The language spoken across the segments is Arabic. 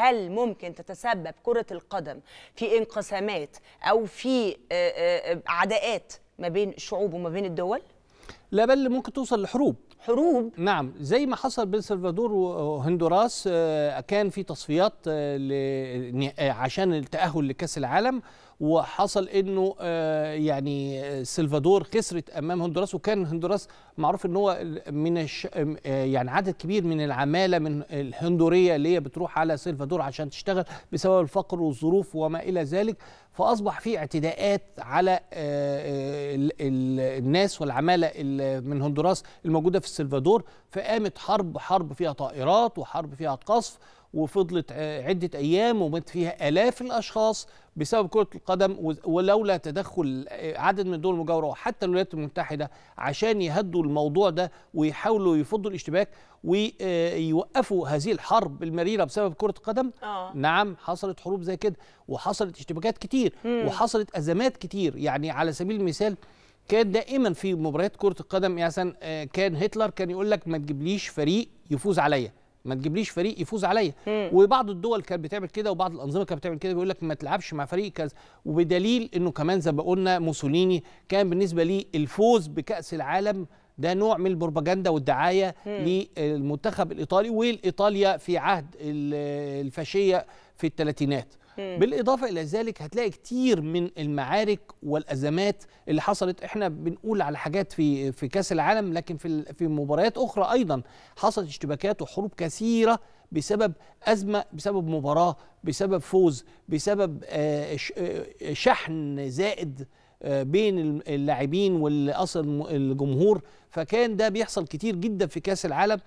هل ممكن تتسبب كرة القدم في انقسامات أو في آه، آه، عداءات ما بين الشعوب وما بين الدول؟ لا بل ممكن توصل لحروب حروب نعم زي ما حصل بين سلفادور آه، وهندوراس كان في تصفيات عشان التأهل لكأس العالم وحصل انه آه، يعني آه، سلفادور خسرت امام هندوراس وكان هندوراس معروف ان هو من الش... آه، يعني عدد كبير من العماله من الهندوريه اللي هي بتروح على سلفادور عشان تشتغل بسبب الفقر والظروف وما الى ذلك فاصبح في اعتداءات على الناس والعماله من هندوراس الموجوده في السلفادور فقامت حرب حرب فيها طائرات وحرب فيها قصف وفضلت عدة أيام ومات فيها آلاف الأشخاص بسبب كرة القدم ولولا تدخل آه، عدد من الدول المجاورة وحتى الولايات المتحدة عشان يهدوا الموضوع ده ويحاولوا يفضوا الاشتباك ويوقفوا آه، هذه الحرب المريرة بسبب كرة القدم آه. نعم حصلت حروب زي كده وحصلت اشتباكات كتير مم. وحصلت أزمات كتير يعني على سبيل المثال كان دائما في مباريات كرة القدم يعني آه، كان هتلر كان يقول لك ما تجيبليش فريق يفوز عليا ما تجيبليش فريق يفوز عليا وبعض الدول كانت بتعمل كده وبعض الانظمه كانت بتعمل كده بيقول لك ما تلعبش مع فريق كذا وبدليل انه كمان زي ما قلنا موسوليني كان بالنسبه ليه الفوز بكاس العالم ده نوع من البروباجندا والدعايه للمنتخب الايطالي والايطاليا في عهد الفاشيه في الثلاثينات بالاضافه الى ذلك هتلاقي كتير من المعارك والازمات اللي حصلت احنا بنقول على حاجات في في كاس العالم لكن في في مباريات اخرى ايضا حصلت اشتباكات وحروب كثيره بسبب ازمه بسبب مباراه بسبب فوز بسبب آه، آه، شحن زائد آه، بين اللاعبين والاصل الجمهور فكان ده بيحصل كتير جدا في كاس العالم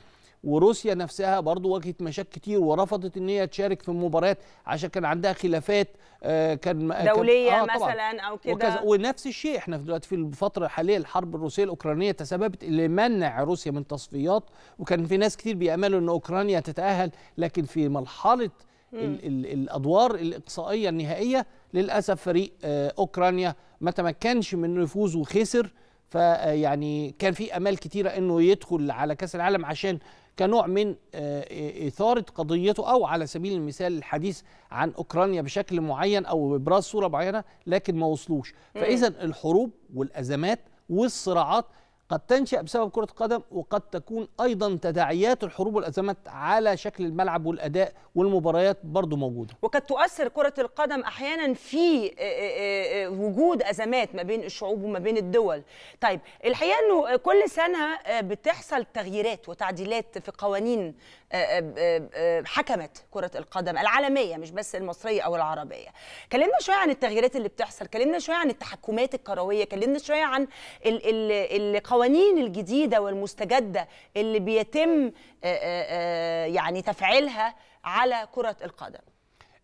وروسيا نفسها برضو واجهت مشاكل كتير ورفضت ان هي تشارك في المباريات عشان كان عندها خلافات آه، كان دوليه كان آه مثلا او كده ونفس الشيء احنا دلوقتي في الفتره الحاليه الحرب الروسيه الاوكرانيه تسببت لمنع روسيا من تصفيات وكان في ناس كتير بياملوا ان اوكرانيا تتاهل لكن في مرحله الادوار الاقصائيه النهائيه للاسف فريق آه، اوكرانيا ما تمكنش من يفوز وخسر فيعني كان في امال كتيره انه يدخل على كاس العالم عشان كنوع من آه، اثاره قضيته او على سبيل المثال الحديث عن اوكرانيا بشكل معين او ابراز صوره معينه لكن ما وصلوش فاذا الحروب والازمات والصراعات قد تنشأ بسبب كرة القدم وقد تكون أيضا تداعيات الحروب والأزمات على شكل الملعب والأداء والمباريات برضو موجودة وقد تؤثر كرة القدم أحيانا في آه، آه، آه، وجود أزمات ما بين الشعوب وما بين الدول طيب الحقيقة أنه كل سنة بتحصل تغييرات وتعديلات في قوانين حكمت كرة القدم العالمية مش بس المصرية أو العربية كلمنا شوية عن التغييرات اللي بتحصل كلمنا شوية عن التحكمات الكروية كلمنا شوية عن ال ال ال القوانين الجديده والمستجده اللي بيتم آه، آه، آه، يعني تفعيلها على كره القدم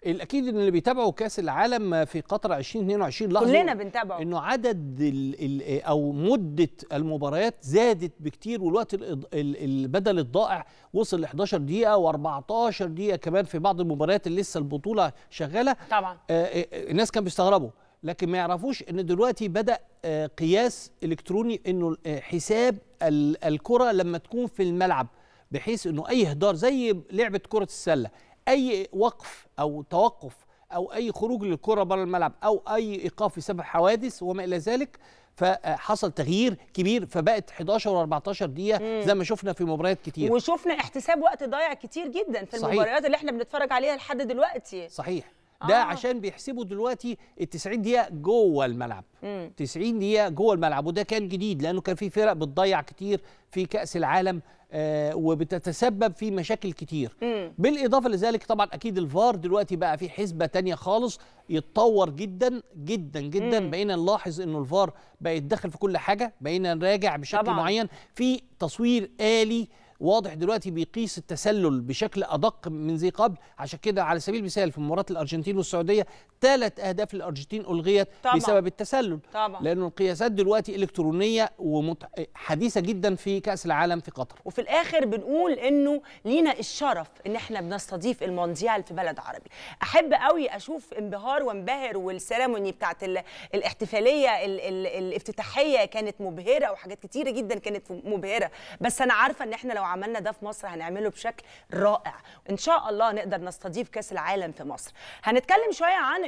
الاكيد ان اللي بيتابعوا كاس العالم في قطر 2022 لاحظوا كلنا بنتابعه انه عدد الـ الـ او مده المباريات زادت بكتير والوقت البدل الضائع وصل ل 11 دقيقه و14 دقيقه كمان في بعض المباريات اللي لسه البطوله شغاله طبعا آه الناس كانوا بيستغربوا لكن ما يعرفوش ان دلوقتي بدا آه، قياس الكتروني انه آه، حساب الكره لما تكون في الملعب بحيث انه اي هدار زي لعبه كره السله اي وقف او توقف او اي خروج للكره بره الملعب او اي ايقاف بسبب حوادث وما الى ذلك فحصل آه، تغيير كبير فبقت 11 و14 دقيقه زي ما شفنا في مباريات كتير وشفنا احتساب وقت ضايع كتير جدا في صحيح. المباريات اللي احنا بنتفرج عليها لحد دلوقتي صحيح ده آه. عشان بيحسبوا دلوقتي ال 90 دقيقه جوه الملعب مم. 90 دقيقه جوه الملعب وده كان جديد لانه كان في فرق بتضيع كتير في كاس العالم آه وبتتسبب في مشاكل كتير مم. بالاضافه لذلك طبعا اكيد الفار دلوقتي بقى في حسبه تانية خالص يتطور جدا جدا جدا بقينا نلاحظ انه الفار بقى يتدخل في كل حاجه بقينا نراجع بشكل طبعا. معين في تصوير آلي واضح دلوقتي بيقيس التسلل بشكل ادق من زي قبل عشان كده على سبيل المثال في مباراه الارجنتين والسعوديه ثلاث اهداف الارجنتين الغيت طبعا. بسبب التسلل طبعا. لانه القياسات دلوقتي الكترونيه وحديثه جدا في كاس العالم في قطر وفي الاخر بنقول انه لينا الشرف ان احنا بنستضيف المونديال في بلد عربي احب قوي اشوف انبهار وانبهر والسيرموني بتاعت الاحتفاليه الافتتاحيه كانت مبهره وحاجات كتيره جدا كانت مبهره بس انا عارفه ان احنا لو عملنا ده في مصر هنعمله بشكل رائع ان شاء الله نقدر نستضيف كاس العالم في مصر هنتكلم شويه عن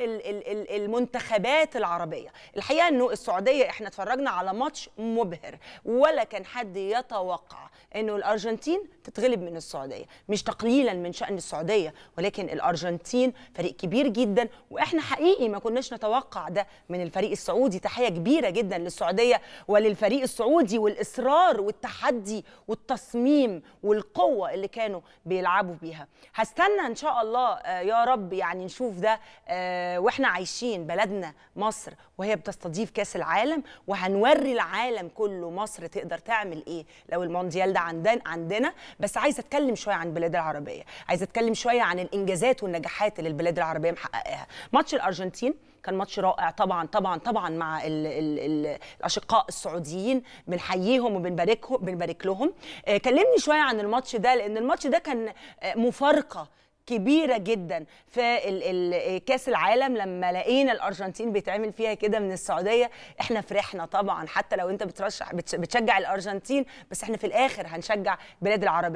المنتخبات العربيه الحقيقه انه السعوديه احنا اتفرجنا على ماتش مبهر ولا كان حد يتوقع انه الارجنتين تتغلب من السعوديه مش تقليلا من شان السعوديه ولكن الارجنتين فريق كبير جدا واحنا حقيقي ما كناش نتوقع ده من الفريق السعودي تحيه كبيره جدا للسعوديه وللفريق السعودي والاصرار والتحدي والتصميم التنظيم والقوه اللي كانوا بيلعبوا بيها هستنى ان شاء الله آه، يا رب يعني نشوف ده آه، واحنا عايشين بلدنا مصر وهي بتستضيف كاس العالم وهنوري العالم كله مصر تقدر تعمل ايه لو المونديال ده عندنا عندنا بس عايزه اتكلم شويه عن البلاد العربيه عايزه اتكلم شويه عن الانجازات والنجاحات اللي البلاد العربيه محققاها ماتش الارجنتين كان ماتش رائع طبعا طبعا طبعا مع الـ الـ الـ الاشقاء السعوديين بنحييهم وبنباركهم بنبارك لهم آه، كلمني شويه عن الماتش ده لان الماتش ده كان آه، مفارقه كبيره جدا في آه، كاس العالم لما لقينا الارجنتين بيتعمل فيها كده من السعوديه احنا فرحنا طبعا حتى لو انت بترشح بتشجع الارجنتين بس احنا في الاخر هنشجع بلاد العربيه